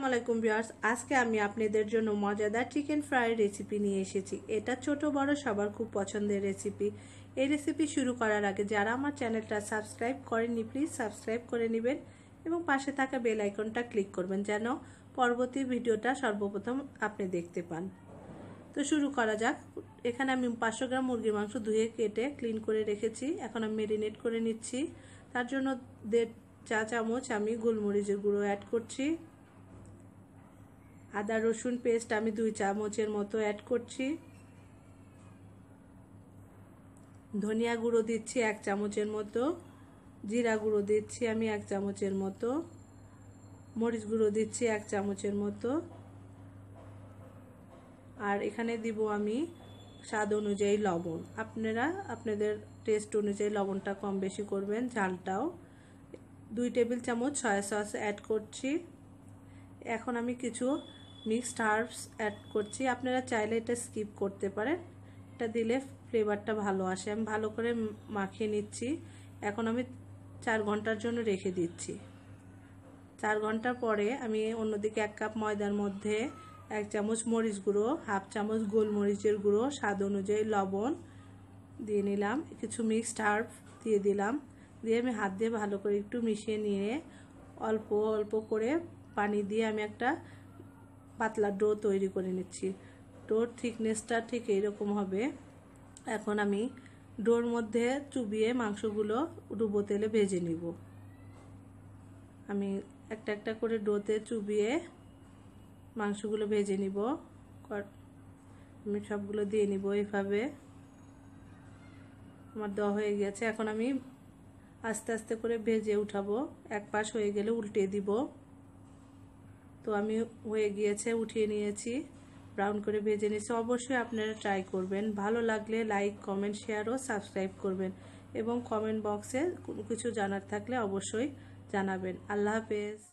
আসসালামু আলাইকুম ভিউয়ার্স আজকে আমি আপনাদের জন্য মজাদার চিকেন ফ্রাই রেসিপি নিয়ে এসেছি এটা ছোট বড় সবার খুব পছন্দের রেসিপি এই রেসিপি শুরু করার আগে যারা আমার চ্যানেলটা সাবস্ক্রাইব করেননি প্লিজ সাবস্ক্রাইব করে নেবেন এবং পাশে থাকা বেল আইকনটা ক্লিক করবেন যেন পরবর্তী ভিডিওটা সর্বপ্রথম আপনি দেখতে পান তো শুরু করা যাক এখানে আমি পাঁচশো গ্রাম মুরগির মাংস ধুয়ে কেটে ক্লিন করে রেখেছি এখন আমি মেরিনেট করে নিচ্ছি তার জন্য দেড় চা চামচ আমি গোলমরিচের গুঁড়ো অ্যাড করছি আদা রসুন পেস্ট আমি দুই চামচের মতো অ্যাড করছি ধনিয়া গুঁড়ো দিচ্ছি এক চামচের মতো জিরা গুঁড়ো দিচ্ছি আমি এক চামচের মতো মরিচ গুঁড়ো দিচ্ছি এক চামচের মতো আর এখানে দিব আমি স্বাদ অনুযায়ী লবণ আপনারা আপনাদের টেস্ট অনুযায়ী লবণটা কম বেশি করবেন ঝালটাও দুই টেবিল চামচ সয়া সস অ্যাড করছি এখন আমি কিছু মিক্সড হার্বস অ্যাড করছি আপনারা চাইলে এটা স্কিপ করতে পারেন এটা দিলে ফ্লেভারটা ভালো আসে আমি ভালো করে মাখিয়ে নিচ্ছি এখন আমি চার ঘন্টার জন্য রেখে দিচ্ছি চার ঘন্টার পরে আমি অন্যদিকে এক কাপ ময়দার মধ্যে এক চামচ মরিচ গুঁড়ো হাফ চামচ গোলমরিচের গুঁড়ো স্বাদ অনুযায়ী লবণ দিয়ে নিলাম কিছু মিক্সড হার্ব দিয়ে দিলাম দিয়ে আমি হাত দিয়ে ভালো করে একটু মিশিয়ে নিয়ে অল্প অল্প করে পানি দিয়ে আমি একটা পাতলা ডো তৈরি করে নিচ্ছি ডোর থিকনেসটা ঠিক এইরকম হবে এখন আমি ডোর মধ্যে চুবিয়ে মাংসগুলো ডুবো তেলে ভেজে নিব আমি একটা একটা করে ডোতে চুবিয়ে মাংসগুলো ভেজে নিব আমি সবগুলো দিয়ে নিব এইভাবে আমার দেওয়া হয়ে গেছে এখন আমি আস্তে আস্তে করে ভেজে উঠাবো এক পাশ হয়ে গেলে উল্টে দিব তো আমি হয়ে গিয়েছে উঠিয়ে নিয়েছি ব্রাউন করে ভেজে নিয়েছি অবশ্যই আপনারা ট্রাই করবেন ভালো লাগলে লাইক কমেন্ট শেয়ার ও সাবস্ক্রাইব করবেন এবং কমেন্ট বক্সে কিছু জানার থাকলে অবশ্যই জানাবেন আল্লাহ হাফেজ